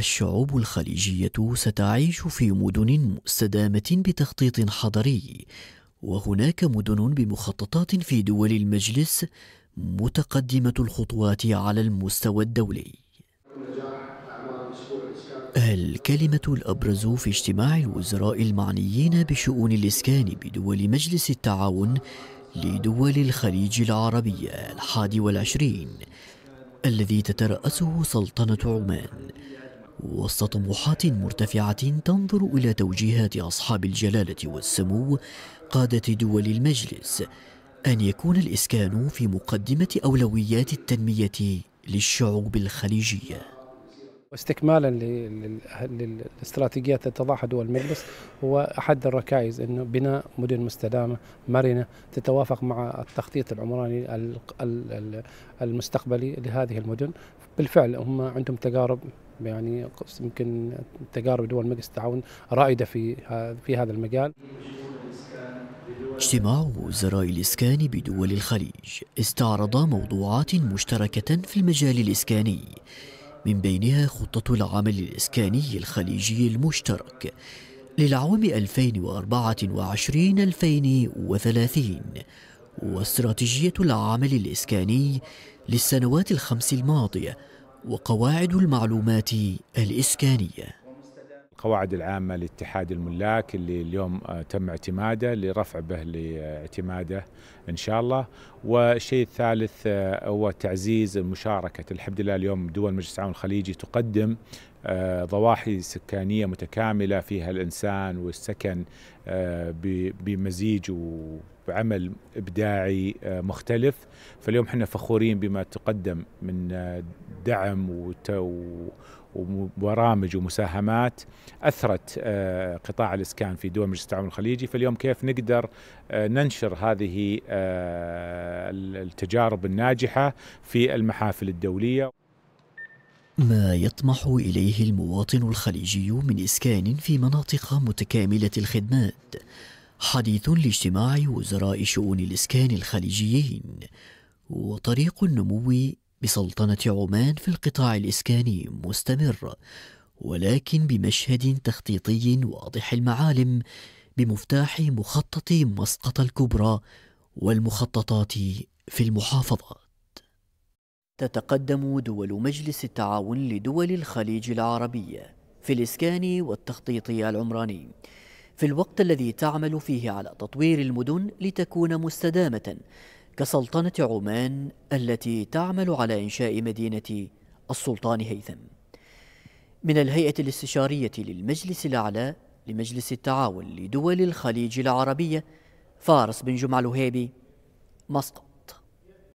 الشعوب الخليجية ستعيش في مدن مستدامة بتخطيط حضري وهناك مدن بمخططات في دول المجلس متقدمة الخطوات على المستوى الدولي الكلمة الأبرز في اجتماع الوزراء المعنيين بشؤون الإسكان بدول مجلس التعاون لدول الخليج العربية الحادي والعشرين الذي تترأسه سلطنة عمان وسط طموحات مرتفعة تنظر إلى توجيهات أصحاب الجلالة والسمو قادة دول المجلس أن يكون الإسكان في مقدمة أولويات التنمية للشعوب الخليجية واستكمالا للاستراتيجيات التي تضعها دول المجلس هو احد الركائز انه بناء مدن مستدامه مرنه تتوافق مع التخطيط العمراني المستقبلي لهذه المدن بالفعل هم عندهم تجارب يعني يمكن تجارب دول مجلس التعاون رائده في في هذا المجال اجتماع وزراء الإسكان بدول الخليج استعرض موضوعات مشتركة في المجال الإسكاني من بينها خطة العمل الإسكاني الخليجي المشترك للعام 2024-2030 واستراتيجية العمل الإسكاني للسنوات الخمس الماضية وقواعد المعلومات الإسكانية القواعد العامة لاتحاد الملاك اللي اليوم آه، تم اعتماده لرفع به لاعتماده إن شاء الله والشيء الثالث آه، هو تعزيز مشاركة الحمد لله اليوم دول مجلس التعاون الخليجي تقدم آه، ضواحي سكانية متكاملة فيها الإنسان والسكن بمزيج و بعمل ابداعي آه، مختلف فاليوم احنا فخورين بما تقدم من آه، دعم وبرامج ومساهمات اثرت آه، قطاع الاسكان في دول مجلس التعاون الخليجي فاليوم كيف نقدر ننشر هذه التجارب الناجحه في المحافل الدوليه ما يطمح اليه المواطن الخليجي من اسكان في مناطق متكامله الخدمات حديث لاجتماع وزراء شؤون الإسكان الخليجيين وطريق النمو بسلطنة عمان في القطاع الإسكاني مستمر ولكن بمشهد تخطيطي واضح المعالم بمفتاح مخطط مسقط الكبرى والمخططات في المحافظات تتقدم دول مجلس التعاون لدول الخليج العربية في الإسكان والتخطيط العمراني في الوقت الذي تعمل فيه على تطوير المدن لتكون مستدامة كسلطنة عمان التي تعمل على إنشاء مدينة السلطان هيثم من الهيئة الاستشارية للمجلس الأعلى لمجلس التعاون لدول الخليج العربية فارس بن جمعة الوهيبي مسقط